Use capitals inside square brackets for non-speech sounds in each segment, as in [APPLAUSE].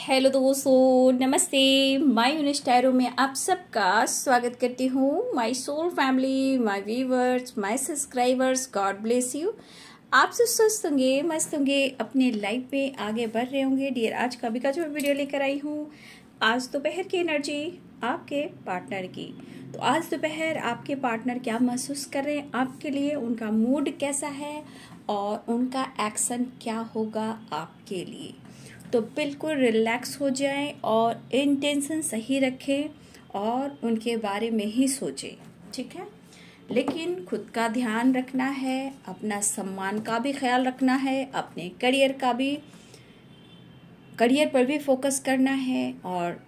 Hello दोस्तों नमस्ते my यूनिस्टैरो में आप सबका स्वागत करती हूँ my soul family my viewers my subscribers God bless you आप सब स्वस्थ होंगे मस्त होंगे अपने लाइफ में आगे बढ़ रहे होंगे डियर आज कभी का जो वीडियो लेकर आई हूँ आज दोपहर की एनर्जी आपके पार्टनर की तो आज दोपहर आपके पार्टनर क्या महसूस कर रहे हैं आपके लिए उनका मूड कैसा है और उनका एक्शन क्या होगा आपके लिए तो बिल्कुल रिलैक्स हो जाएं और इंटेंशन सही रखें और उनके बारे में ही सोचें ठीक है लेकिन खुद का ध्यान रखना है अपना सम्मान का भी ख्याल रखना है अपने करियर का भी करियर पर भी फोकस करना है और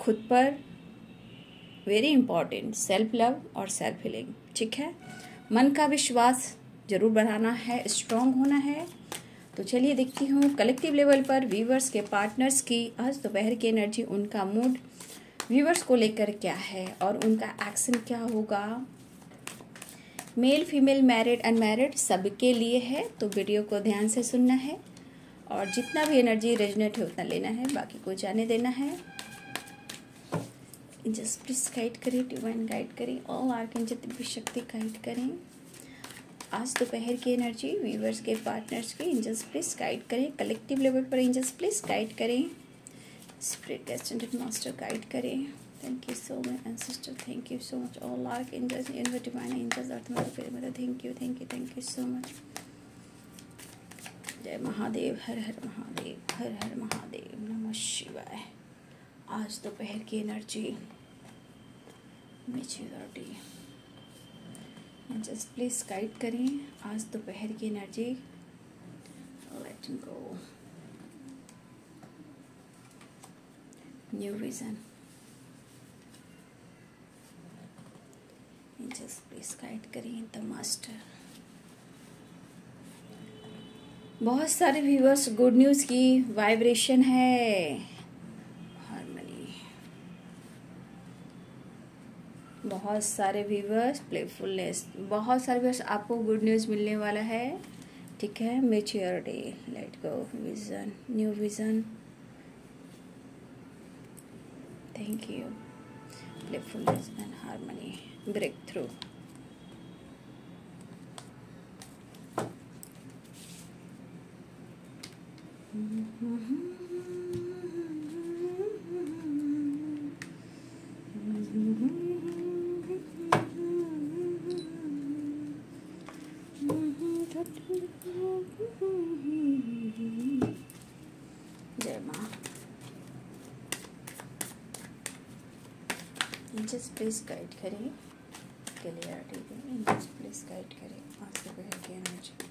खुद पर वेरी इम्पॉर्टेंट सेल्फ लव और सेल्फ हीलिंग ठीक है मन का विश्वास जरूर बढ़ाना है स्ट्रांग होना है तो चलिए देखती हूँ कलेक्टिव लेवल पर व्यूवर्स के पार्टनर्स की आज दोपहर की एनर्जी उनका मूड व्यूवर्स को लेकर क्या है और उनका एक्शन क्या होगा मेल फीमेल मैरिड अनमैरिड सबके लिए है तो वीडियो को ध्यान से सुनना है और जितना भी एनर्जी रेजनेट है उतना लेना है बाकी को जाने देना है जस्ट प्लीज गाइड करें डिवाइन गाइड करें ऑल आर जितनी भी शक्ति गाइड करें आज दोपहर की एनर्जी व्यूवर्स के पार्टनर्स की एंजल्स प्लीज गाइड करें कलेक्टिव लेवल पर एंजल्स प्लीज गाइड करें स्प्रिट एसेंडेंट मास्टर गाइड करें thank you so much and sister thank you so much all archangels universe divine angels earth mother फिर mother thank you thank you thank you so much जय महादेव हर हर महादेव हर हर महादेव नमः शिवाय आज दोपहर की energy maturity just please guide करें आज दोपहर की energy let go new vision just please guide करें द मास्टर बहुत सारे व्यूवर्स गुड न्यूज़ की वाइब्रेशन है बहुत सारे व्यूवर्स प्लेफुलनेस बहुत सारे व्यूवर्स आपको गुड न्यूज़ मिलने वाला है ठीक है maturity let go vision new vision thank you playfulness and harmony break through mm-hmm. Please guide करें क्लियरिटी दें प्लीज़ गाइड करें आगे बढ़ के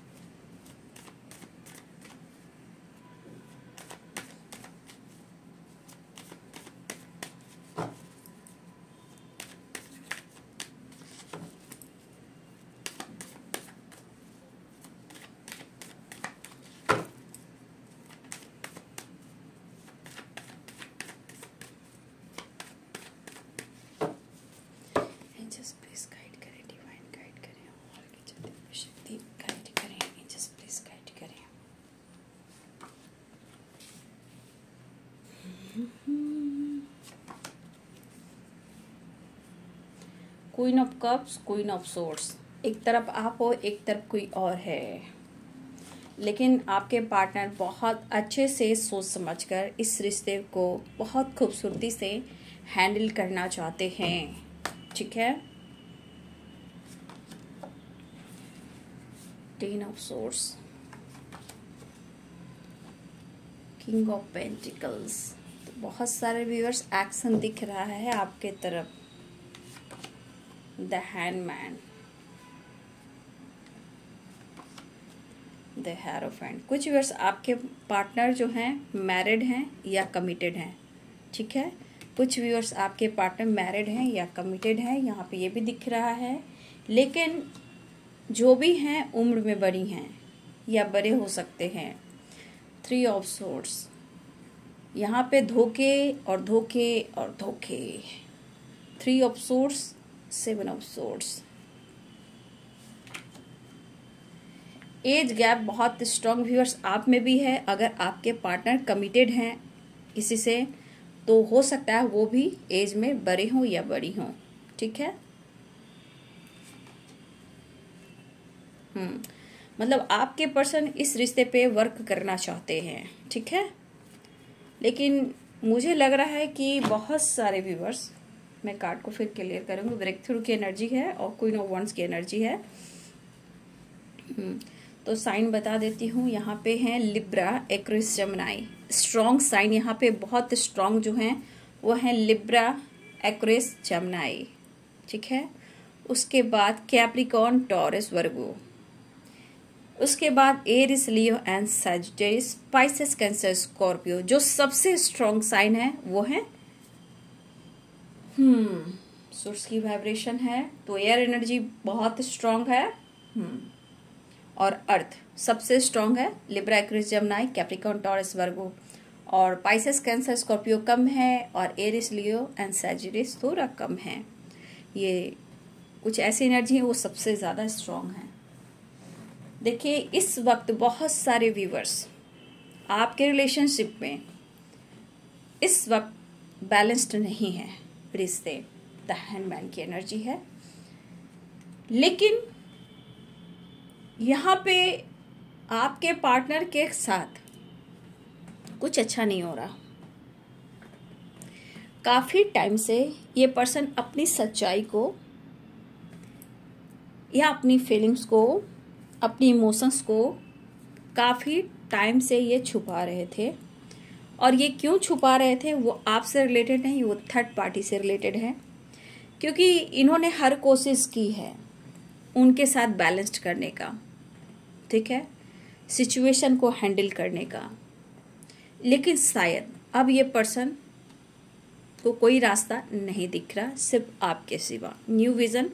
queen of cups queen of swords एक तरफ आप हो एक तरफ कोई और है लेकिन आपके पार्टनर बहुत अच्छे से सोच समझकर इस रिश्ते को बहुत खूबसूरती से हैंडल करना चाहते हैं ठीक है ten of swords king of pentacles तो बहुत सारे व्यूअर्स एक्शन दिख रहा है आपके तरफ the hangman the hero friend कुछ व्यूअर्स आपके पार्टनर जो हैं मैरिड हैं या कमिटेड हैं ठीक है कुछ व्यूअर्स आपके पार्टनर मैरिड हैं या कमिटेड हैं यहाँ पे ये भी दिख रहा है लेकिन जो भी हैं उम्र में बड़ी हैं या बड़े हो सकते हैं थ्री ऑफ सोर्स यहाँ पे धोखे और धोखे और धोखे three of swords seven of swords age gap बहुत स्ट्रांग व्यूअर्स आप में भी है अगर आपके पार्टनर कमिटेड हैं किसी से तो हो सकता है वो भी एज में बड़े हों या बड़ी हों ठीक है हम्म मतलब आपके पर्सन इस रिश्ते पे वर्क करना चाहते हैं ठीक है लेकिन मुझे लग रहा है कि बहुत सारे व्यूवर्स मैं कार्ड को फिर क्लियर करूँगी ब्रेक थ्रू की एनर्जी है और क्वीन ऑफ वंस की एनर्जी है हम्म, तो साइन बता देती हूँ यहाँ पे हैं Libra Aquarius Gemini strong sign यहाँ पे बहुत स्ट्रॉन्ग जो हैं वो हैं लिब्रा एक्रिस जमनाई ठीक है उसके बाद कैप्रिकॉन टॉरस वर्गो उसके बाद एरिस लियो एंड सजेस पाइसेस कैंसर स्कॉर्पियो जो सबसे स्ट्रॉन्ग साइन है वो है हम्म सोर्स की वाइब्रेशन है तो एयर एनर्जी बहुत स्ट्रांग है हम्म और अर्थ सबसे स्ट्रांग है Libra Aquarius Gemini Capricorn Taurus Virgo और पाइसेस कैंसर स्कॉर्पियो कम है और एरिस लियो एंड सैजरिस थोड़ा कम है ये कुछ ऐसी एनर्जी है वो सबसे ज़्यादा स्ट्रांग है देखिए इस वक्त बहुत सारे व्यूवर्स आपके रिलेशनशिप में इस वक्त बैलेंस्ड नहीं है रिश्ते द हैंडमैन की एनर्जी है लेकिन यहाँ पे आपके पार्टनर के साथ कुछ अच्छा नहीं हो रहा काफ़ी टाइम से ये पर्सन अपनी सच्चाई को या अपनी फीलिंग्स को अपनी इमोशंस को काफ़ी टाइम से ये छुपा रहे थे और ये क्यों छुपा रहे थे वो आपसे रिलेटेड नहीं वो थर्ड पार्टी से रिलेटेड है क्योंकि इन्होंने हर कोशिश की है उनके साथ बैलेंस्ड करने का ठीक है सिचुएशन को हैंडल करने का लेकिन शायद अब ये पर्सन को कोई रास्ता नहीं दिख रहा सिर्फ आपके सिवा new vision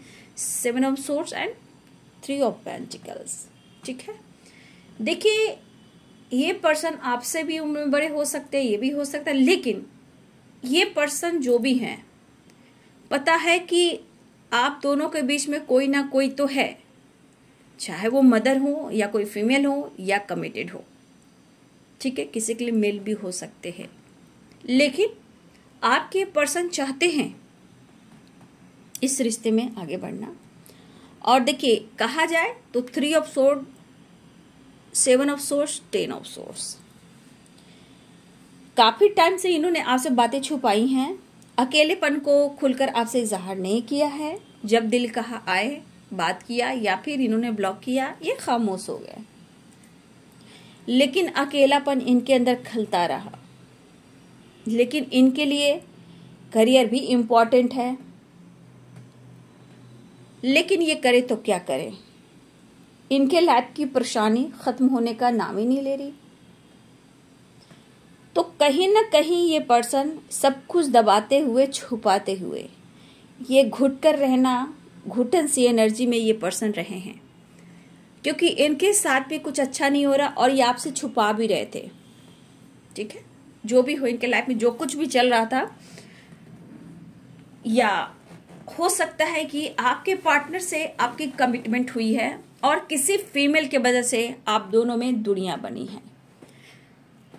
seven of swords and three of pentacles ठीक है देखिए ये पर्सन आपसे भी उम्र में बड़े हो सकते हैं ये भी हो सकता है लेकिन ये पर्सन जो भी हैं पता है कि आप दोनों के बीच में कोई ना कोई तो है चाहे वो मदर हो या कोई फीमेल हो या कमिटेड हो ठीक है किसी के लिए मेल भी हो सकते हैं लेकिन आपके पर्सन चाहते हैं इस रिश्ते में आगे बढ़ना और देखिए कहा जाए तो three of sword seven of swords ten of swords काफ़ी टाइम से इन्होंने आपसे बातें छुपाई हैं अकेलेपन को खुलकर आपसे इजहार नहीं किया है जब दिल कहा आए बात किया या फिर इन्होंने ब्लॉक किया ये खामोश हो गए लेकिन अकेलापन इनके अंदर खलता रहा लेकिन इनके लिए करियर भी इम्पॉर्टेंट है लेकिन ये करे तो क्या करें इनके लैब की परेशानी खत्म होने का नाम ही नहीं ले रही तो कहीं ना कहीं ये पर्सन सब कुछ दबाते हुए छुपाते हुए ये घुट कर रहना घुटन सी एनर्जी में ये पर्सन रहे हैं क्योंकि इनके साथ भी कुछ अच्छा नहीं हो रहा और ये आपसे छुपा भी रहे थे ठीक है जो भी हो इनके लाइफ में जो कुछ भी चल रहा था या हो सकता है कि आपके पार्टनर से आपकी कमिटमेंट हुई है और किसी फीमेल के वजह से आप दोनों में दुनिया बनी है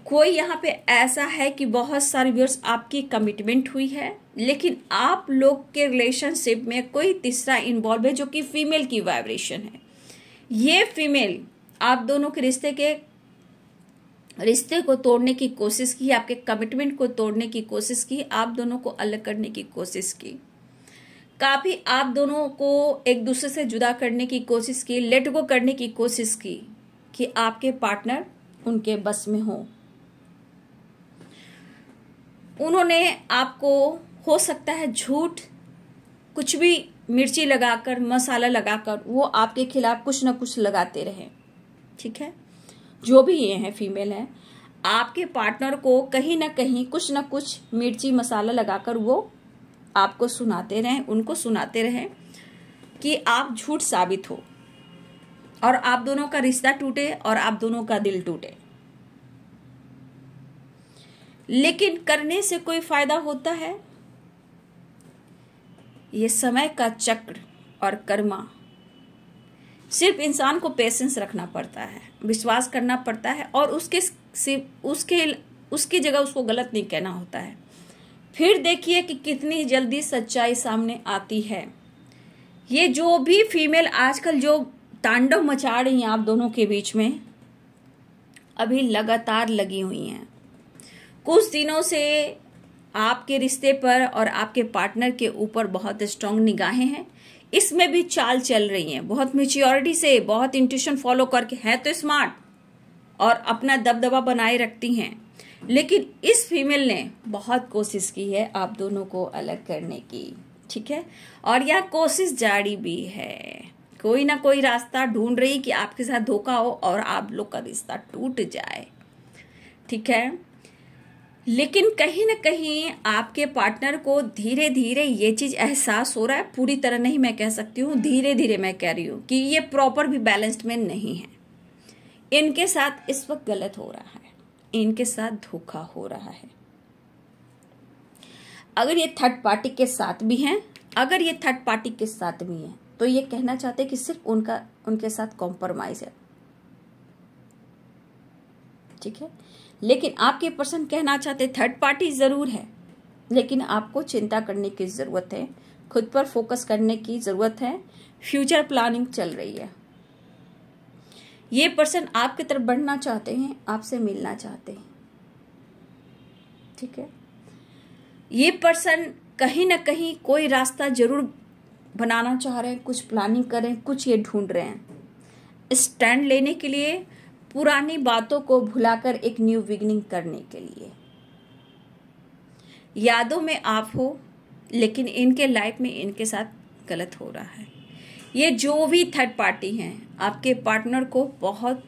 कोई यहाँ पे ऐसा है कि बहुत सारे व्यूअर्स आपकी कमिटमेंट हुई है लेकिन आप लोग के रिलेशनशिप में कोई तीसरा इन्वॉल्व है जो कि फीमेल की वाइब्रेशन है ये फीमेल आप दोनों के रिश्ते के रिश्ते को तोड़ने की कोशिश की आपके कमिटमेंट को तोड़ने की कोशिश की आप दोनों को अलग करने की कोशिश की काफ़ी आप दोनों को एक दूसरे से जुदा करने की कोशिश की लेट गो करने की कोशिश की कि आपके पार्टनर उनके बस में हो उन्होंने आपको हो सकता है झूठ कुछ भी मिर्ची लगाकर मसाला लगाकर वो आपके खिलाफ कुछ ना कुछ लगाते रहे ठीक है जो भी ये हैं फीमेल हैं आपके पार्टनर को कहीं ना कहीं कुछ ना कुछ मिर्ची मसाला लगाकर वो आपको सुनाते रहें उनको सुनाते रहें कि आप झूठ साबित हो और आप दोनों का रिश्ता टूटे और आप दोनों का दिल टूटे लेकिन करने से कोई फायदा होता है ये समय का चक्र और कर्मा सिर्फ इंसान को पेशेंस रखना पड़ता है विश्वास करना पड़ता है और उसके सिर्फ उसके उसकी जगह उसको गलत नहीं कहना होता है फिर देखिए कि कितनी जल्दी सच्चाई सामने आती है ये जो भी फीमेल आजकल जो तांडव मचा रही हैं आप दोनों के बीच में अभी लगातार लगी हुई हैं कुछ दिनों से आपके रिश्ते पर और आपके पार्टनर के ऊपर बहुत स्ट्रांग निगाहें हैं इसमें भी चाल चल रही हैं बहुत मेच्योरिटी से बहुत इंट्यूशन फॉलो करके है तो स्मार्ट और अपना दबदबा बनाए रखती हैं लेकिन इस फीमेल ने बहुत कोशिश की है आप दोनों को अलग करने की ठीक है और यह कोशिश जारी भी है कोई ना कोई रास्ता ढूंढ रही कि आपके साथ धोखा हो और आप लोग का रिश्ता टूट जाए ठीक है लेकिन कहीं ना कहीं आपके पार्टनर को धीरे धीरे ये चीज़ एहसास हो रहा है पूरी तरह नहीं मैं कह सकती हूँ धीरे धीरे मैं कह रही हूँ कि ये प्रॉपर भी बैलेंस्ड में नहीं है इनके साथ इस वक्त गलत हो रहा है इनके साथ धोखा हो रहा है अगर ये थर्ड पार्टी के साथ भी हैं अगर ये थर्ड पार्टी के साथ भी हैं तो ये कहना चाहते हैं कि सिर्फ उनका उनके साथ कॉम्प्रोमाइज है ठीक है लेकिन आपके पर्सन कहना चाहते थर्ड पार्टी ज़रूर है लेकिन आपको चिंता करने की ज़रूरत है खुद पर फोकस करने की ज़रूरत है फ्यूचर प्लानिंग चल रही है ये पर्सन आपकी तरफ बढ़ना चाहते हैं आपसे मिलना चाहते हैं ठीक है ये पर्सन कहीं ना कहीं कोई रास्ता जरूर बनाना चाह रहे हैं कुछ प्लानिंग कर रहे हैं कुछ ये ढूंढ रहे हैं स्टैंड लेने के लिए पुरानी बातों को भुलाकर एक न्यू बिगनिंग करने के लिए यादों में आप हो लेकिन इनके लाइफ में इनके साथ गलत हो रहा है ये जो भी थर्ड पार्टी हैं आपके पार्टनर को बहुत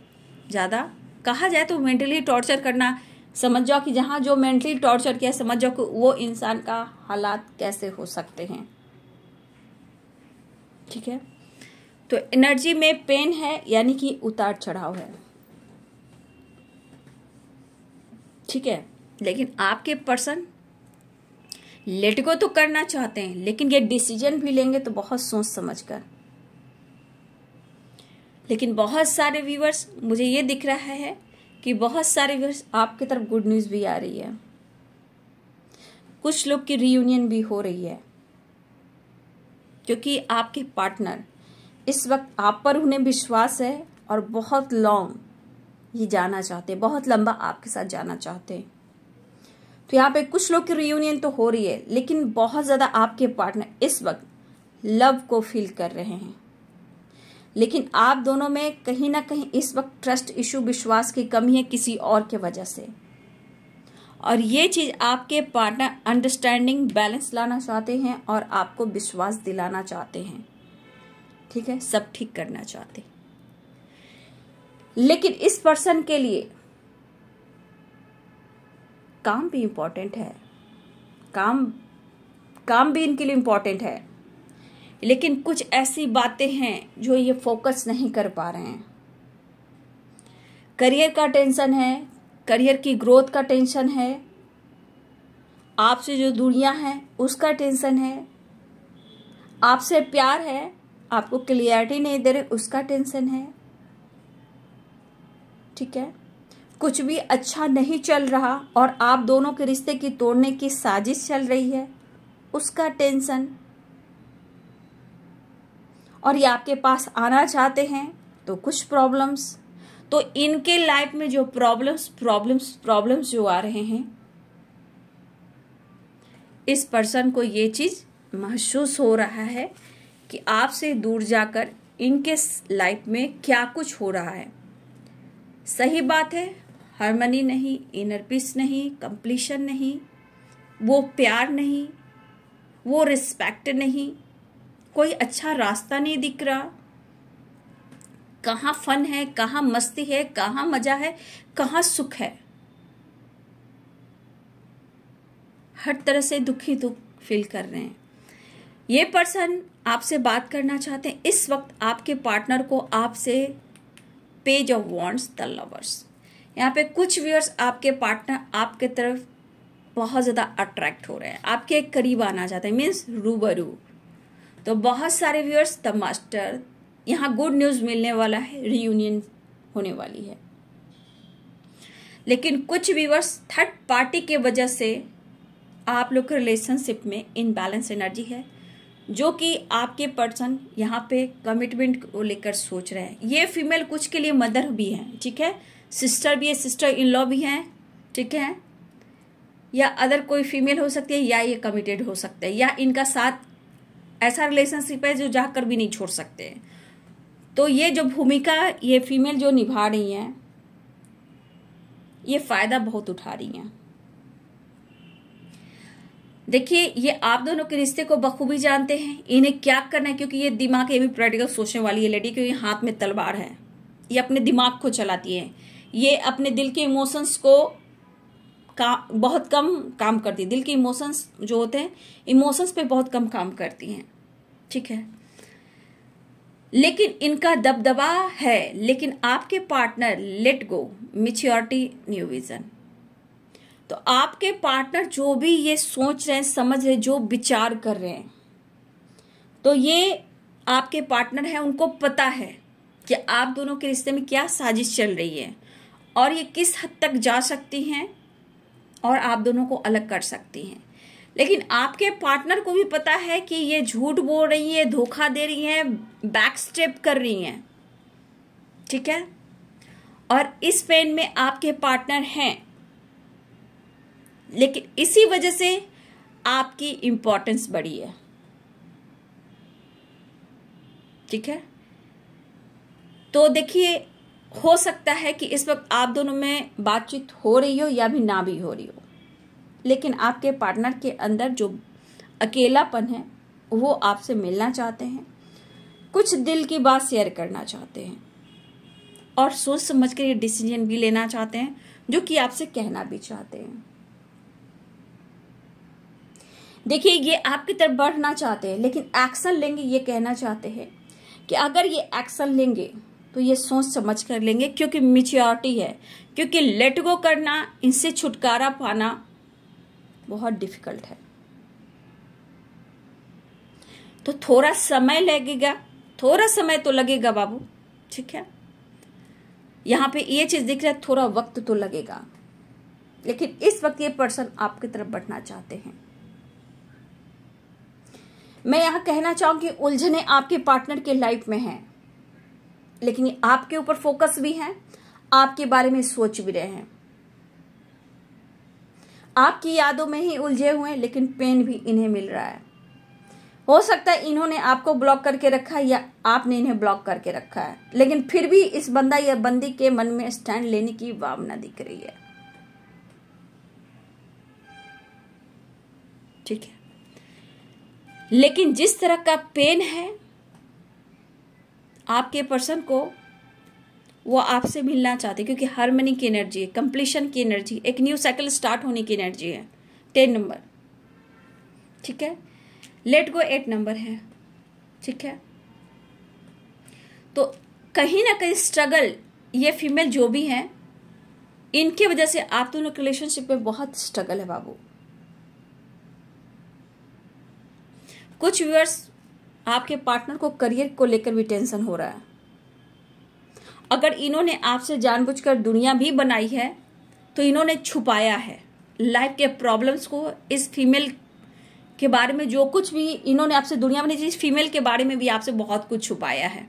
ज़्यादा कहा जाए तो मेंटली टॉर्चर करना समझ जाओ कि जहाँ जो मेंटली टॉर्चर किया समझ जाओ कि वो इंसान का हालात कैसे हो सकते हैं ठीक है तो एनर्जी में पेन है यानी कि उतार चढ़ाव है ठीक है लेकिन आपके पर्सन लेट गो तो करना चाहते हैं लेकिन ये डिसीजन भी लेंगे तो बहुत सोच समझ कर लेकिन बहुत सारे व्यूवर्स मुझे ये दिख रहा है कि बहुत सारे व्यूवर्स आपकी तरफ गुड न्यूज़ भी आ रही है कुछ लोग की रीयूनियन भी हो रही है क्योंकि आपके पार्टनर इस वक्त आप पर उन्हें विश्वास है और बहुत लॉन्ग ये जाना चाहते हैं बहुत लंबा आपके साथ जाना चाहते हैं तो यहाँ पे कुछ लोग की रियूनियन तो हो रही है लेकिन बहुत ज़्यादा आपके पार्टनर इस वक्त लव को फील कर रहे हैं लेकिन आप दोनों में कहीं ना कहीं इस वक्त ट्रस्ट इशू विश्वास की कमी है किसी और के वजह से और ये चीज़ आपके पार्टनर अंडरस्टैंडिंग बैलेंस लाना चाहते हैं और आपको विश्वास दिलाना चाहते हैं ठीक है सब ठीक करना चाहते लेकिन इस पर्सन के लिए काम भी इम्पोर्टेंट है काम काम भी इनके लिए इम्पोर्टेंट है लेकिन कुछ ऐसी बातें हैं जो ये फोकस नहीं कर पा रहे हैं करियर का टेंशन है करियर की ग्रोथ का टेंशन है आपसे जो दुनिया है उसका टेंशन है आपसे प्यार है आपको क्लियरिटी नहीं दे रहे उसका टेंशन है ठीक है कुछ भी अच्छा नहीं चल रहा और आप दोनों के रिश्ते की तोड़ने की साजिश चल रही है उसका टेंशन और ये आपके पास आना चाहते हैं तो कुछ प्रॉब्लम्स तो इनके लाइफ में जो प्रॉब्लम्स प्रॉब्लम्स प्रॉब्लम्स जो आ रहे हैं इस पर्सन को ये चीज़ महसूस हो रहा है कि आपसे दूर जाकर इनके लाइफ में क्या कुछ हो रहा है सही बात है हारमनी नहीं इनर पीस नहीं कंप्लीशन नहीं वो प्यार नहीं वो रिस्पेक्ट नहीं कोई अच्छा रास्ता नहीं दिख रहा कहाँ फन है कहाँ मस्ती है कहाँ मजा है कहाँ सुख है हर तरह से दुखी दुख फील कर रहे हैं ये पर्सन आपसे बात करना चाहते हैं इस वक्त आपके पार्टनर को आपसे page of wands the lovers यहाँ पे कुछ व्यूअर्स आपके पार्टनर आपके तरफ बहुत ज़्यादा अट्रैक्ट हो रहे हैं आपके करीब आना चाहते हैं मीन्स रूबरू तो बहुत सारे व्यूअर्स द मास्टर यहाँ गुड न्यूज़ मिलने वाला है रियूनियन होने वाली है लेकिन कुछ व्यूअर्स थर्ड पार्टी के वजह से आप लोग के रिलेशनशिप में इनबैलेंस एनर्जी है जो कि आपके पर्सन यहाँ पे कमिटमेंट को लेकर सोच रहे हैं ये फीमेल कुछ के लिए मदर भी हैं ठीक है सिस्टर भी है सिस्टर इन लॉ भी हैं ठीक है या अदर कोई फीमेल हो सकती है या ये कमिटेड हो सकते हैं या इनका साथ ऐसा रिलेशनशिप है जो जाकर भी नहीं छोड़ सकते तो ये जो भूमिका ये फीमेल जो निभा रही हैं ये फायदा बहुत उठा रही हैं देखिए ये आप दोनों के रिश्ते को बखूबी जानते हैं इन्हें क्या करना है क्योंकि ये दिमाग ये भी प्रैक्टिकल सोचने वाली है लेडी क्योंकि हाथ में तलवार है ये अपने दिमाग को चलाती है ये अपने दिल के इमोशंस को का बहुत कम काम करती है दिल के इमोशंस जो होते हैं इमोशंस पे बहुत कम काम करती हैं ठीक है लेकिन इनका दबदबा है लेकिन आपके partner let go maturity new vision तो आपके पार्टनर जो भी ये सोच रहे हैं समझ रहे हैं जो विचार कर रहे हैं तो ये आपके पार्टनर हैं उनको पता है कि आप दोनों के रिश्ते में क्या साजिश चल रही है और ये किस हद तक जा सकती हैं और आप दोनों को अलग कर सकती हैं लेकिन आपके पार्टनर को भी पता है कि ये झूठ बोल रही है धोखा दे रही है बैक स्टेप कर रही है ठीक है और इस पेन में आपके पार्टनर हैं लेकिन इसी वजह से आपकी इंपॉर्टेंस बढ़ी है ठीक है तो देखिए हो सकता है कि इस वक्त आप दोनों में बातचीत हो रही हो या भी ना भी हो रही हो लेकिन आपके पार्टनर के अंदर जो अकेलापन है वो आपसे मिलना चाहते हैं कुछ दिल की बात शेयर करना चाहते हैं और सोच समझ कर ये डिसीजन भी लेना चाहते हैं जो कि आपसे कहना भी चाहते हैं देखिए ये आपकी तरफ बढ़ना चाहते हैं लेकिन एक्शन लेंगे ये कहना चाहते हैं कि अगर ये एक्शन लेंगे तो ये सोच समझ कर लेंगे क्योंकि मिच्योरिटी है क्योंकि लेट गो करना इनसे छुटकारा पाना बहुत डिफिकल्ट है तो थोड़ा समय लगेगा थोड़ा समय तो लगेगा बाबू ठीक है यहां पे ये चीज दिख रहा है थोड़ा वक्त तो लगेगा लेकिन इस वक्त ये पर्सन आपकी तरफ बढ़ना चाहते हैं मैं यहां कहना चाहूंगी उलझने आपके पार्टनर के लाइफ में हैं लेकिन आपके ऊपर फोकस भी है आपके बारे में सोच भी रहे हैं आपकी यादों में ही उलझे हुए हैं लेकिन पेन भी इन्हें मिल रहा है हो सकता है इन्होंने आपको ब्लॉक करके रखा है या आपने इन्हें ब्लॉक करके रखा है लेकिन फिर भी इस बंदा या बंदी के मन में स्टैंड लेने की भावना दिख रही है ठीक है लेकिन जिस तरह का पेन है आपके पर्सन को वो आपसे मिलना चाहते हैं क्योंकि हारमनी की एनर्जी है कंप्लीशन की एनर्जी एक न्यू साइकिल स्टार्ट होने की एनर्जी है टेन नंबर ठीक है लेट गो एट नंबर है ठीक है तो कहीं ना कहीं स्ट्रगल ये फीमेल जो भी हैं इनकी वजह से आप दोनों के रिलेशनशिप में बहुत स्ट्रगल है बाबू कुछ व्यूअर्स आपके पार्टनर को करियर को लेकर भी टेंशन हो रहा है अगर इन्होंने आपसे जानबूझकर दुनिया भी बनाई है तो इन्होंने छुपाया है लाइफ के प्रॉब्लम्स को इस फीमेल के बारे में जो कुछ भी इन्होंने आपसे दुनिया बनी इस फीमेल के बारे में भी आपसे बहुत कुछ छुपाया है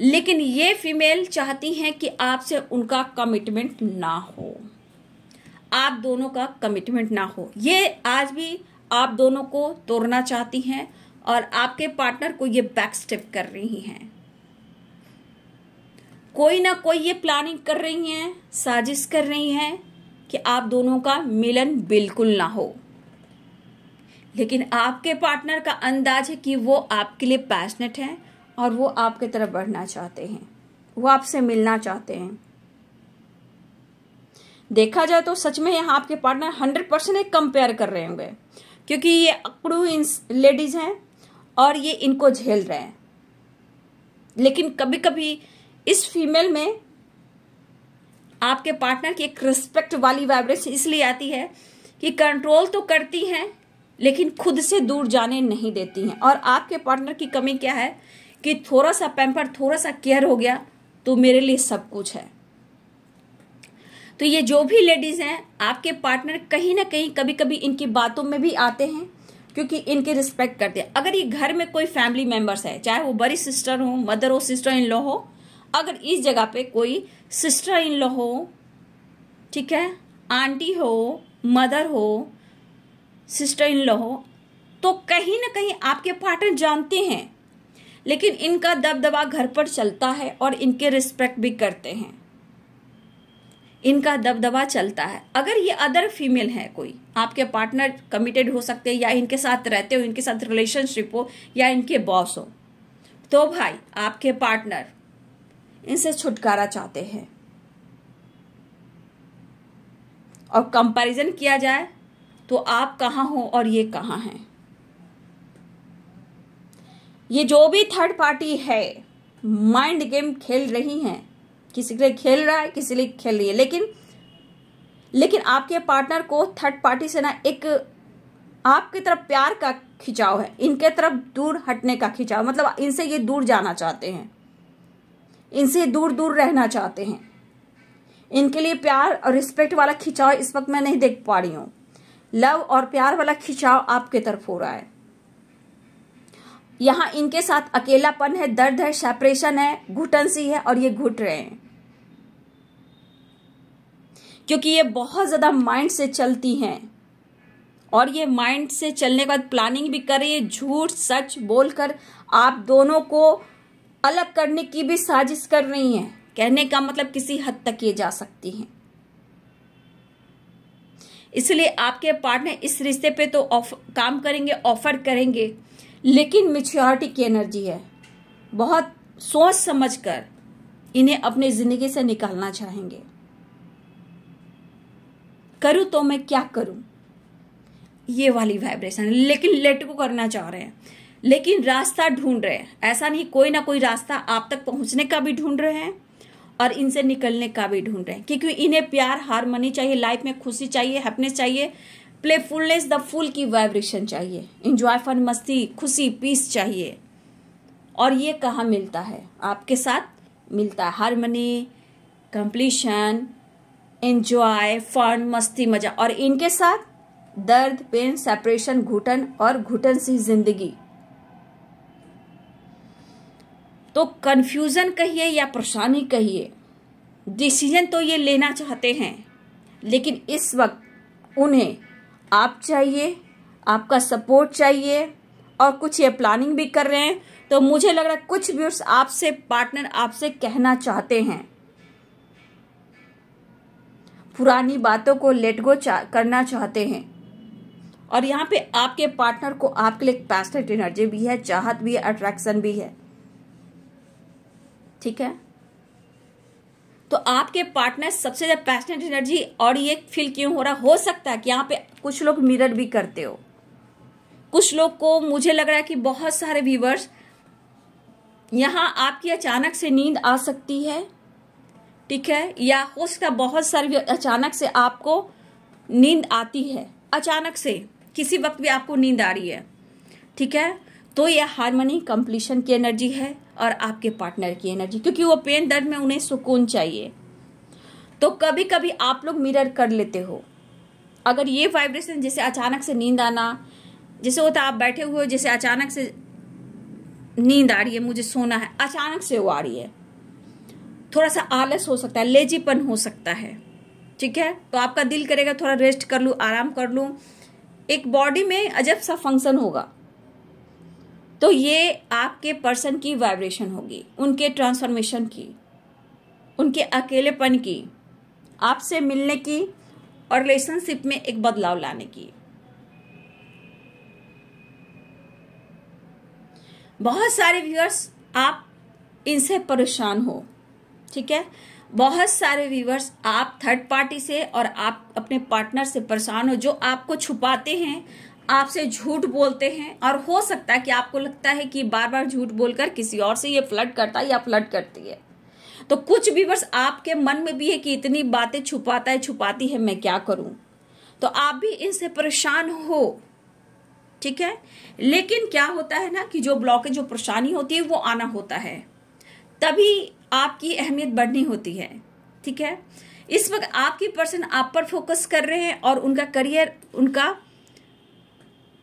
लेकिन ये फीमेल चाहती हैं कि आपसे उनका कमिटमेंट ना हो आप दोनों का कमिटमेंट ना हो ये आज भी आप दोनों को तोड़ना चाहती हैं और आपके पार्टनर को ये बैक स्टेप कर रही हैं कोई ना कोई ये प्लानिंग कर रही हैं साजिश कर रही हैं कि आप दोनों का मिलन बिल्कुल ना हो लेकिन आपके पार्टनर का अंदाज है कि वो आपके लिए पैशनेट हैं और वो आपके तरफ बढ़ना चाहते हैं वो आपसे मिलना चाहते हैं देखा जाए तो सच में यहां आपके पार्टनर हंड्रेड परसेंट कंपेयर कर रहे होंगे क्योंकि ये अकड़ू लेडीज हैं और ये इनको झेल रहे हैं लेकिन कभी कभी इस फीमेल में आपके पार्टनर की एक रिस्पेक्ट वाली वाइब्रेशन इसलिए आती है कि कंट्रोल तो करती हैं लेकिन खुद से दूर जाने नहीं देती हैं और आपके पार्टनर की कमी क्या है कि थोड़ा सा पैम्पर थोड़ा सा केयर हो गया तो मेरे लिए सब कुछ है तो ये जो भी लेडीज हैं आपके पार्टनर कहीं ना कहीं कभी कभी इनकी बातों में भी आते हैं क्योंकि इनके रिस्पेक्ट करते हैं अगर ये घर में कोई फैमिली मेम्बर्स है चाहे वो बड़ी सिस्टर हो मदर हो सिस्टर इन लॉ हो अगर इस जगह पे कोई सिस्टर इन लॉ हो ठीक है आंटी हो मदर हो सिस्टर इन लॉ हो तो कहीं ना कहीं आपके पार्टनर जानते हैं लेकिन इनका दबदबा घर पर चलता है और इनके रिस्पेक्ट भी करते हैं इनका दबदबा चलता है अगर ये अदर फीमेल है कोई आपके पार्टनर कमिटेड हो सकते हैं या इनके साथ रहते हो इनके साथ रिलेशनशिप हो या इनके बॉस हो तो भाई आपके पार्टनर इनसे छुटकारा चाहते हैं और कंपैरिजन किया जाए तो आप कहाँ हो और ये कहाँ हैं ये जो भी थर्ड पार्टी है माइंड गेम खेल रही हैं किसी के लिए खेल रहा है किसी लिए खेल रही है लेकिन लेकिन आपके पार्टनर को थर्ड पार्टी से ना एक आपकी तरफ प्यार का खिंचाव है इनके तरफ दूर हटने का खिंचाव मतलब इनसे ये दूर जाना चाहते हैं इनसे दूर दूर रहना चाहते हैं इनके लिए प्यार और रिस्पेक्ट वाला खिंचाव इस वक्त मैं नहीं देख पा रही हूं लव और प्यार वाला खिंचाव आपके तरफ हो रहा है यहां इनके साथ अकेलापन है दर्द है सेपरेशन है घुटन सी है और ये घुट रहे हैं क्योंकि ये बहुत ज़्यादा माइंड से चलती हैं और ये माइंड से चलने के बाद प्लानिंग भी कर रही है झूठ सच बोलकर आप दोनों को अलग करने की भी साजिश कर रही हैं कहने का मतलब किसी हद तक ये जा सकती हैं इसलिए आपके पार्टनर इस रिश्ते पे तो ऑफ काम करेंगे ऑफर करेंगे लेकिन मिच्योरिटी की एनर्जी है बहुत सोच समझ कर इन्हें अपनी ज़िंदगी से निकालना चाहेंगे करूँ तो मैं क्या करूं ये वाली वाइब्रेशन लेकिन लेट को करना चाह रहे हैं लेकिन रास्ता ढूंढ रहे हैं ऐसा नहीं कोई ना कोई रास्ता आप तक पहुंचने का भी ढूंढ रहे हैं और इनसे निकलने का भी ढूंढ रहे हैं क्योंकि इन्हें प्यार हारमोनी चाहिए लाइफ में खुशी चाहिए हैप्पीनेस चाहिए प्लेफुलनेस द फुल की वाइब्रेशन चाहिए इंजॉय फन मस्ती खुशी पीस चाहिए और ये कहाँ मिलता है आपके साथ मिलता है हारमनी कंप्लीशन एंजॉय फन मस्ती मजा और इनके साथ दर्द पेन सेपरेशन घुटन और घुटन सी जिंदगी तो कन्फ्यूज़न कहिए या परेशानी कहिए डिसीजन तो ये लेना चाहते हैं लेकिन इस वक्त उन्हें आप चाहिए आपका सपोर्ट चाहिए और कुछ ये प्लानिंग भी कर रहे हैं तो मुझे लग रहा है कुछ व्यूर्स आपसे पार्टनर आपसे कहना चाहते हैं पुरानी बातों को लेटगो चा, करना चाहते हैं और यहाँ पे आपके पार्टनर को आपके लिए पैसनेट एनर्जी भी है चाहत भी है अट्रैक्शन भी है ठीक है तो आपके पार्टनर सबसे ज्यादा पैशनेट एनर्जी और ये फील क्यों हो रहा हो सकता है कि यहाँ पे कुछ लोग मिरर भी करते हो कुछ लोग को मुझे लग रहा है कि बहुत सारे व्यूवर्स यहाँ आपकी अचानक से नींद आ सकती है ठीक है या हो सकता है बहुत सारे अचानक से आपको नींद आती है अचानक से किसी वक्त भी आपको नींद आ रही है ठीक है तो यह हारमोनी कंप्लीशन की एनर्जी है और आपके पार्टनर की एनर्जी क्योंकि वो पेन दर्द में उन्हें सुकून चाहिए तो कभी कभी आप लोग मिरर कर लेते हो अगर ये वाइब्रेशन जैसे अचानक से नींद आना जैसे होता आप बैठे हुए हो जैसे अचानक से नींद आ रही है मुझे सोना है अचानक से वो आ रही है थोड़ा सा आलस हो सकता है लेजीपन हो सकता है ठीक है तो आपका दिल करेगा थोड़ा रेस्ट कर लू आराम कर लू एक बॉडी में अजब सा फंक्शन होगा तो ये आपके पर्सन की वाइब्रेशन होगी उनके ट्रांसफॉर्मेशन की उनके अकेलेपन की आपसे मिलने की और रिलेशनशिप में एक बदलाव लाने की बहुत सारे व्यूअर्स आप इनसे परेशान हो ठीक है बहुत सारे व्यूवर्स आप थर्ड पार्टी से और आप अपने पार्टनर से परेशान हो जो आपको छुपाते हैं आपसे झूठ बोलते हैं और हो सकता है कि आपको लगता है कि बार बार झूठ बोलकर किसी और से ये फ्लड करता है या फ्लड करती है तो कुछ व्यूवर्स आपके मन में भी है कि इतनी बातें छुपाता है छुपाती है मैं क्या करूं तो आप भी इनसे परेशान हो ठीक है लेकिन क्या होता है ना कि जो ब्लॉकेज जो परेशानी होती है वो आना होता है तभी आपकी अहमियत बढ़नी होती है ठीक है इस वक्त आपकी पर्सन आप पर फोकस कर रहे हैं और उनका करियर उनका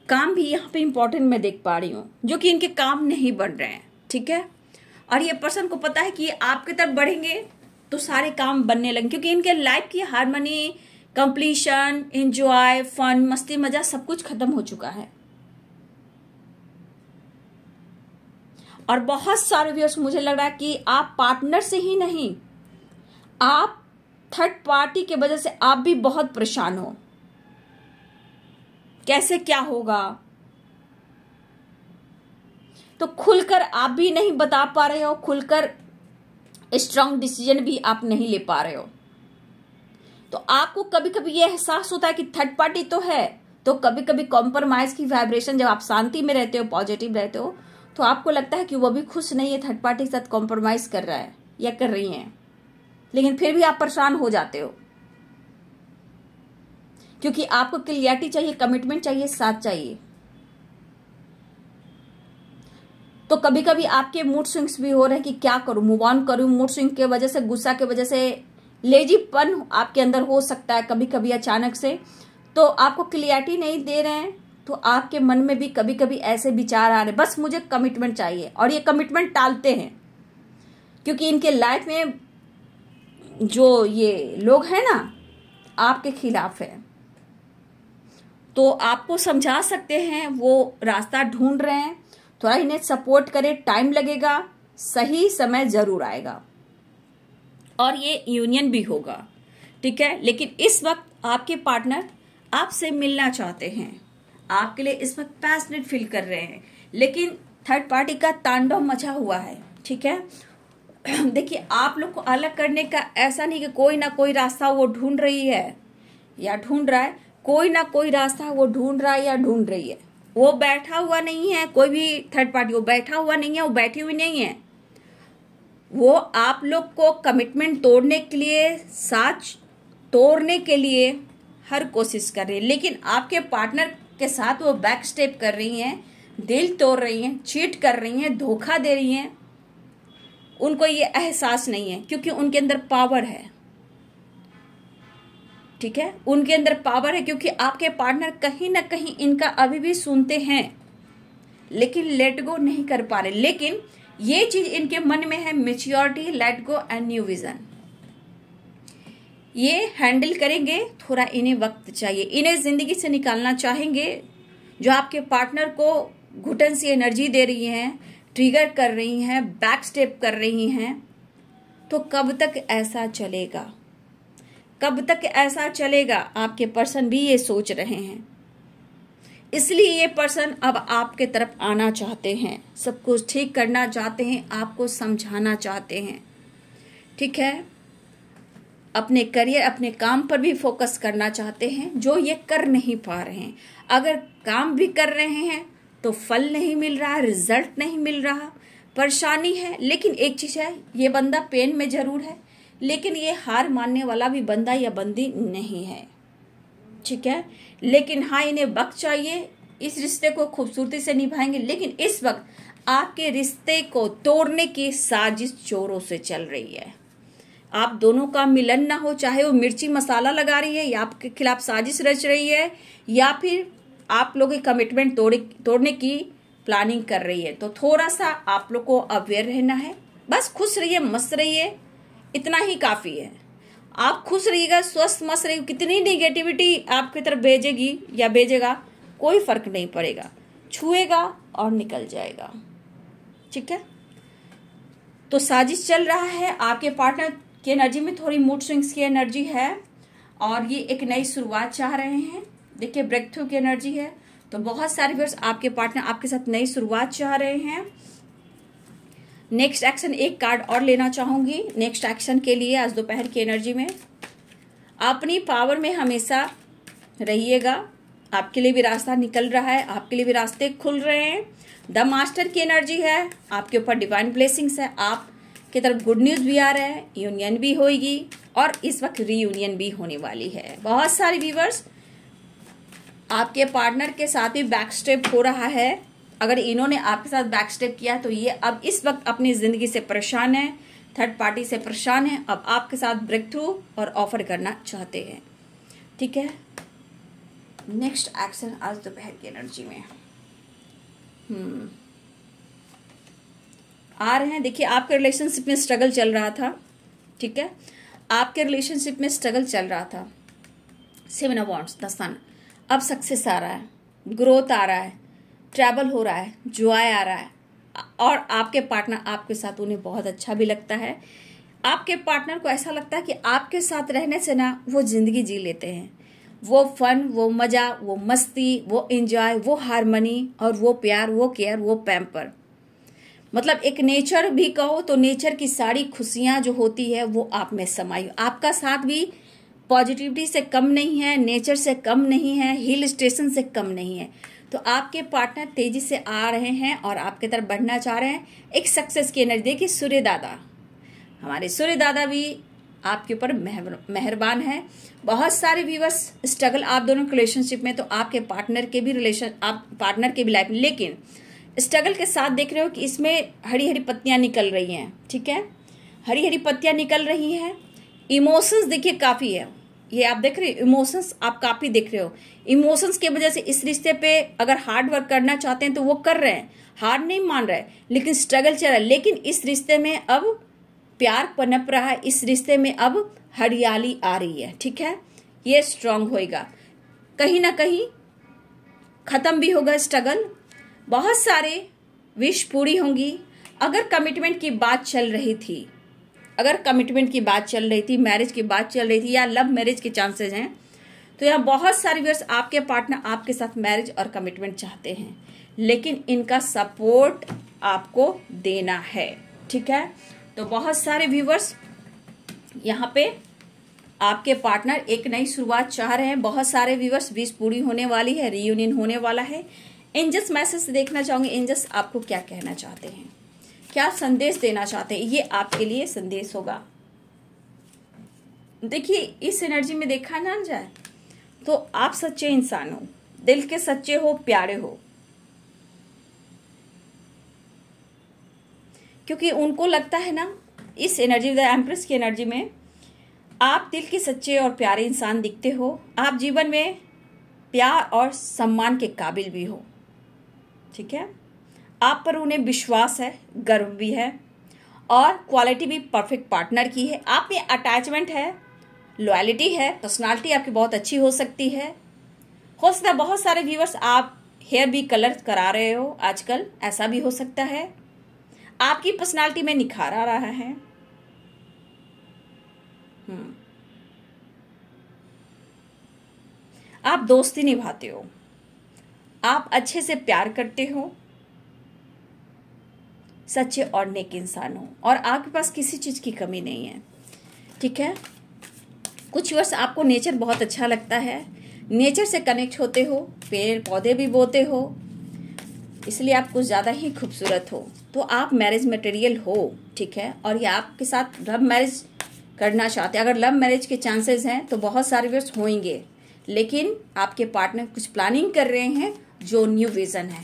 काम भी यहाँ पे इम्पोर्टेंट मैं देख पा रही हूँ जो कि इनके काम नहीं बन रहे हैं ठीक है और ये पर्सन को पता है कि ये आपकी तरफ बढ़ेंगे तो सारे काम बनने लगेंगे क्योंकि इनके लाइफ की हारमोनी कंप्लीशन एंजॉय फन मस्ती मजा सब कुछ खत्म हो चुका है और बहुत सारे व्यूअर्स मुझे लग रहा है कि आप पार्टनर से ही नहीं आप थर्ड पार्टी के वजह से आप भी बहुत परेशान हो कैसे क्या होगा तो खुलकर आप भी नहीं बता पा रहे हो खुलकर स्ट्रांग डिसीजन भी आप नहीं ले पा रहे हो तो आपको कभी कभी यह एहसास होता है कि थर्ड पार्टी तो है तो कभी कभी कॉम्प्रोमाइज की वाइब्रेशन जब आप शांति में रहते हो पॉजिटिव रहते हो तो आपको लगता है कि वह भी खुश नहीं है थर्ड पार्टी के साथ कॉम्प्रोमाइज कर रहा है या कर रही हैं लेकिन फिर भी आप परेशान हो जाते हो क्योंकि आपको क्लियरिटी चाहिए कमिटमेंट चाहिए साथ चाहिए तो कभी कभी आपके मूड स्विंग्स भी हो रहे हैं कि क्या करूं मूव ऑन करूं मूड स्विंग के वजह से गुस्सा के वजह से लेजीपन आपके अंदर हो सकता है कभी कभी अचानक से तो आपको क्लियरिटी नहीं दे रहे हैं तो आपके मन में भी कभी कभी ऐसे विचार आ रहे बस मुझे कमिटमेंट चाहिए और ये कमिटमेंट टालते हैं क्योंकि इनके लाइफ में जो ये लोग हैं ना आपके खिलाफ है तो आपको समझा सकते हैं वो रास्ता ढूंढ रहे हैं थोड़ा इन्हें सपोर्ट करें टाइम लगेगा सही समय जरूर आएगा और ये यूनियन भी होगा ठीक है लेकिन इस वक्त आपके पार्टनर आपसे मिलना चाहते हैं आपके लिए इस वक्त पैसनेट फील कर रहे हैं लेकिन थर्ड पार्टी का तांडव मचा हुआ है ठीक है [CLEARS THROAT] देखिए आप लोग को अलग करने का ऐसा नहीं कि कोई ना कोई रास्ता वो ढूंढ रही है या ढूंढ रहा है कोई ना कोई रास्ता वो ढूंढ रहा है या ढूंढ रही है वो बैठा हुआ नहीं है कोई भी थर्ड पार्टी वो बैठा हुआ नहीं है वो बैठी हुई नहीं है वो आप लोग को कमिटमेंट तोड़ने के लिए साच तोड़ने के लिए हर कोशिश कर रही है लेकिन आपके पार्टनर के साथ वो बैक स्टेप कर रही हैं दिल तोड़ रही हैं चीट कर रही हैं धोखा दे रही हैं उनको ये एहसास नहीं है क्योंकि उनके अंदर पावर है ठीक है उनके अंदर पावर है क्योंकि आपके पार्टनर कहीं ना कहीं इनका अभी भी सुनते हैं लेकिन लेट गो नहीं कर पा रहे लेकिन ये चीज इनके मन में है maturity let go and new vision ये हैंडल करेंगे थोड़ा इन्हें वक्त चाहिए इन्हें जिंदगी से निकालना चाहेंगे जो आपके पार्टनर को घुटन सी एनर्जी दे रही हैं ट्रिगर कर रही हैं बैक स्टेप कर रही हैं तो कब तक ऐसा चलेगा कब तक ऐसा चलेगा आपके पर्सन भी ये सोच रहे हैं इसलिए ये पर्सन अब आपके तरफ आना चाहते हैं सब कुछ ठीक करना चाहते हैं आपको समझाना चाहते हैं ठीक है अपने करियर अपने काम पर भी फोकस करना चाहते हैं जो ये कर नहीं पा रहे हैं अगर काम भी कर रहे हैं तो फल नहीं मिल रहा रिजल्ट नहीं मिल रहा परेशानी है लेकिन एक चीज़ है ये बंदा पेन में ज़रूर है लेकिन ये हार मानने वाला भी बंदा या बंदी नहीं है ठीक है लेकिन हाँ इन्हें वक्त चाहिए इस रिश्ते को खूबसूरती से निभाएंगे लेकिन इस वक्त आपके रिश्ते को तोड़ने की साजिश चोरों से चल रही है आप दोनों का मिलन ना हो चाहे वो मिर्ची मसाला लगा रही है या आपके खिलाफ साजिश रच रही है या फिर आप लोग की कमिटमेंट तोड़ तोड़ने की प्लानिंग कर रही है तो थोड़ा सा आप लोग को अवेयर रहना है बस खुश रहिए मस्त रहिए इतना ही काफ़ी है आप खुश रहिएगा स्वस्थ मस्त रहिए कितनी निगेटिविटी आपकी तरफ भेजेगी या भेजेगा कोई फर्क नहीं पड़ेगा छुएगा और निकल जाएगा ठीक है तो साजिश चल रहा है आपके पार्टनर की एनर्जी में थोड़ी मूड स्विंग्स की एनर्जी है और ये एक नई शुरुआत चाह रहे हैं देखिए ब्रेक थ्रू की एनर्जी है तो बहुत सारे व्यवर्स आपके पार्टनर आपके साथ नई शुरुआत चाह रहे हैं नेक्स्ट एक्शन एक कार्ड और लेना चाहूंगी नेक्स्ट एक्शन के लिए आज दोपहर की एनर्जी में अपनी पावर में हमेशा रहिएगा आपके लिए भी रास्ता निकल रहा है आपके लिए भी रास्ते खुल रहे हैं द मास्टर की एनर्जी है आपके ऊपर डिवाइन ब्लेसिंग्स है आप की तरफ गुड न्यूज़ भी आ रहा है यूनियन भी होगी और इस वक्त रीयूनियन भी होने वाली है बहुत सारे व्यूवर्स आपके पार्टनर के साथ ही बैक स्टेप हो रहा है अगर इन्होंने आपके साथ बैक स्टेप किया तो ये अब इस वक्त अपनी ज़िंदगी से परेशान है थर्ड पार्टी से परेशान है अब आपके साथ ब्रेक थ्रू और ऑफर करना चाहते हैं ठीक है नेक्स्ट एक्शन आज दोपहर की एनर्जी में हम्म आ रहे हैं देखिए आपके रिलेशनशिप में स्ट्रगल चल रहा था ठीक है आपके रिलेशनशिप में स्ट्रगल चल रहा था सेवन अवॉन्ट्स द सन अब सक्सेस आ रहा है ग्रोथ आ रहा है ट्रैवल हो रहा है जॉय आ रहा है और आपके पार्टनर आपके साथ उन्हें बहुत अच्छा भी लगता है आपके पार्टनर को ऐसा लगता है कि आपके साथ रहने से ना वो जिंदगी जी लेते हैं वो फन वो मज़ा वो मस्ती वो एंजॉय वो हारमनी और वो प्यार वो केयर वो पैम्पर मतलब एक नेचर भी कहो तो नेचर की सारी खुशियां जो होती है वो आप में समाई आपका साथ भी पॉजिटिविटी से कम नहीं है नेचर से कम नहीं है हिल स्टेशन से कम नहीं है तो आपके पार्टनर तेजी से आ रहे हैं और आपके तरफ बढ़ना चाह रहे हैं एक सक्सेस की एनर्जी देखिए सूर्य दादा हमारे सूर्य दादा भी आपके ऊपर मेहरबान है बहुत सारे व्यूवर्स स्ट्रगल आप दोनों रिलेशनशिप में तो आपके पार्टनर के भी रिलेशन आप पार्टनर के भी लाइफ में लेकिन स्ट्रगल के साथ देख रहे हो कि इसमें हरी हरी पत्तियां निकल रही हैं ठीक है हरी हरी पत्तियाँ निकल रही हैं इमोशंस देखिए काफ़ी है ये आप देख रहे हो इमोशंस आप काफ़ी देख रहे हो इमोशंस की वजह से इस रिश्ते पे अगर हार्ड वर्क करना चाहते हैं तो वो कर रहे हैं हार नहीं मान रहे लेकिन स्ट्रगल चल रहा है लेकिन इस रिश्ते में अब प्यार पनप रहा है इस रिश्ते में अब हरियाली आ रही है ठीक है ये स्ट्रांग होएगा कहीं ना कहीं खत्म भी होगा स्ट्रगल बहुत सारे विश पूरी होंगी अगर कमिटमेंट की बात चल रही थी अगर कमिटमेंट की बात चल रही थी मैरिज की बात चल रही थी या लव मैरिज के चांसेज हैं तो यहाँ बहुत सारे व्यर्स आपके पार्टनर आपके साथ मैरिज और कमिटमेंट चाहते हैं लेकिन इनका सपोर्ट आपको देना है ठीक है तो बहुत सारे व्यूवर्स यहाँ पे आपके पार्टनर एक नई शुरुआत चाह रहे हैं बहुत सारे व्यूवर्स बीस पूरी होने वाली है रियूनियन होने वाला है एंजस मैसेज देखना चाहूंगी एंजस आपको क्या कहना चाहते हैं क्या संदेश देना चाहते हैं ये आपके लिए संदेश होगा देखिए इस एनर्जी में देखा ना जाए तो आप सच्चे इंसान हो दिल के सच्चे हो प्यारे हो क्योंकि उनको लगता है ना इस एनर्जी द एम्प्रेस की एनर्जी में आप दिल के सच्चे और प्यारे इंसान दिखते हो आप जीवन में प्यार और सम्मान के काबिल भी हो ठीक है आप पर उन्हें विश्वास है गर्व भी है और क्वालिटी भी परफेक्ट पार्टनर की है आप में अटैचमेंट है लॉयलिटी है पर्सनालिटी आपकी बहुत अच्छी हो सकती है हो सकता है बहुत सारे व्यूवर्स आप हेयर भी कलर करा रहे हो आजकल ऐसा भी हो सकता है आपकी पर्सनालिटी में निखार आ रहा है हम्म। आप दोस्ती निभाते हो आप अच्छे से प्यार करते हो सच्चे और नेक इंसान हो और आपके पास किसी चीज़ की कमी नहीं है ठीक है कुछ वर्ष आपको नेचर बहुत अच्छा लगता है नेचर से कनेक्ट होते हो पेड़ पौधे भी बोते हो इसलिए आप कुछ ज़्यादा ही खूबसूरत हो तो आप मैरिज मटेरियल हो ठीक है और ये आपके साथ लव मैरिज करना चाहते हैं अगर लव मैरिज के चांसेस हैं तो बहुत सारे वर्ष होंगे लेकिन आपके पार्टनर कुछ प्लानिंग कर रहे हैं जो न्यू विज़न है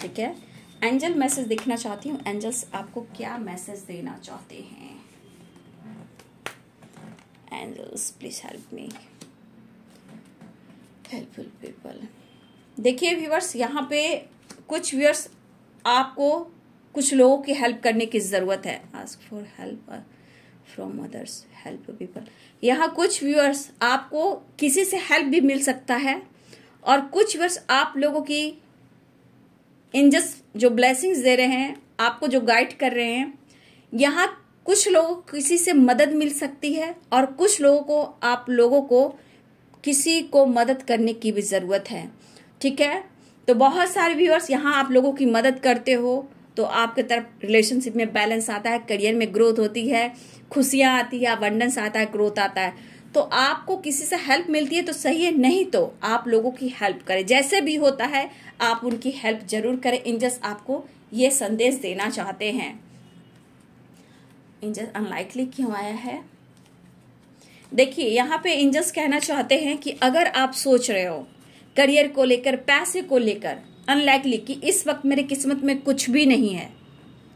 ठीक है एंजल मैसेज देखना चाहती हूँ एंजल्स आपको क्या मैसेज देना चाहते हैं angels please help me helpful people देखिए व्यूवर्स यहाँ पे कुछ व्यूअर्स आपको कुछ लोगों की हेल्प करने की ज़रूरत है ask for help from others help people यहाँ कुछ व्यूअर्स आपको किसी से हेल्प भी मिल सकता है और कुछ वर्ष आप लोगों की इंजस जो ब्लेसिंग्स दे रहे हैं आपको जो गाइड कर रहे हैं यहाँ कुछ लोग किसी से मदद मिल सकती है और कुछ लोगों को आप लोगों को किसी को मदद करने की भी ज़रूरत है ठीक है तो बहुत सारे व्यूअर्स यहाँ आप लोगों की मदद करते हो तो आपके तरफ रिलेशनशिप में बैलेंस आता है करियर में ग्रोथ होती है खुशियाँ आती है अबंडेंस आता है ग्रोथ आता है तो आपको किसी से हेल्प मिलती है तो सही है नहीं तो आप लोगों की हेल्प करें जैसे भी होता है आप उनकी हेल्प जरूर करें इंजस आपको ये संदेश देना चाहते हैं इंजस अनलाइकली क्यों आया है देखिए यहाँ पे इंजस कहना चाहते हैं कि अगर आप सोच रहे हो करियर को लेकर पैसे को लेकर अनलाइकली कि इस वक्त मेरे किस्मत में कुछ भी नहीं है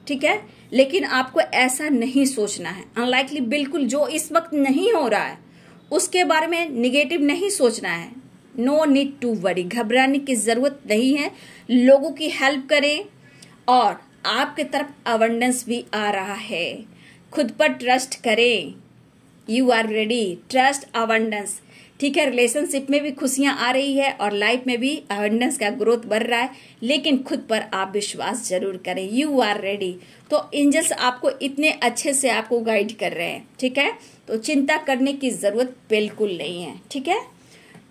ठीक है लेकिन आपको ऐसा नहीं सोचना है अनलाइकली बिल्कुल जो इस वक्त नहीं हो रहा है उसके बारे में निगेटिव नहीं सोचना है नो नीड टू वरी घबराने की जरूरत नहीं है लोगों की हेल्प करें और आपके तरफ अवर्डेंस भी आ रहा है खुद पर ट्रस्ट करें यू आर रेडी ट्रस्ट अवर्डेंस ठीक है रिलेशनशिप में भी खुशियां आ रही है और लाइफ में भी अवेंडेंस का ग्रोथ बढ़ रहा है लेकिन खुद पर आप विश्वास जरूर करें यू आर रेडी तो एंजल्स आपको इतने अच्छे से आपको गाइड कर रहे हैं ठीक है तो चिंता करने की ज़रूरत बिल्कुल नहीं है ठीक है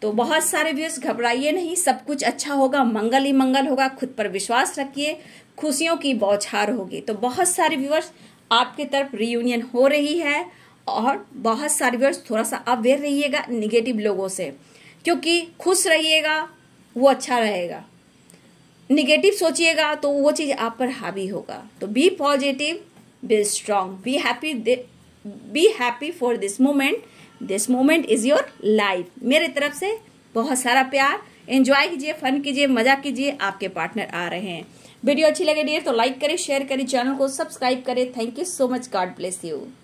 तो बहुत सारे व्यूज घबराइए नहीं सब कुछ अच्छा होगा मंगल ही मंगल होगा खुद पर विश्वास रखिए खुशियों की बौछार होगी तो बहुत सारे व्यूअर्स आपके तरफ रियूनियन हो रही है और बहुत सारे व्यूअर्स थोड़ा सा अवेयर रहिएगा निगेटिव लोगों से क्योंकि खुश रहिएगा वो अच्छा रहेगा निगेटिव सोचिएगा तो वो चीज़ आप पर हावी होगा तो be positive be strong be happy be happy for this moment this moment is your life मेरे तरफ से बहुत सारा प्यार एंजॉय कीजिए फन कीजिए मजा कीजिए आपके पार्टनर आ रहे हैं वीडियो अच्छी लगे डियर तो लाइक करें शेयर करें चैनल को सब्सक्राइब करें thank you so much God bless you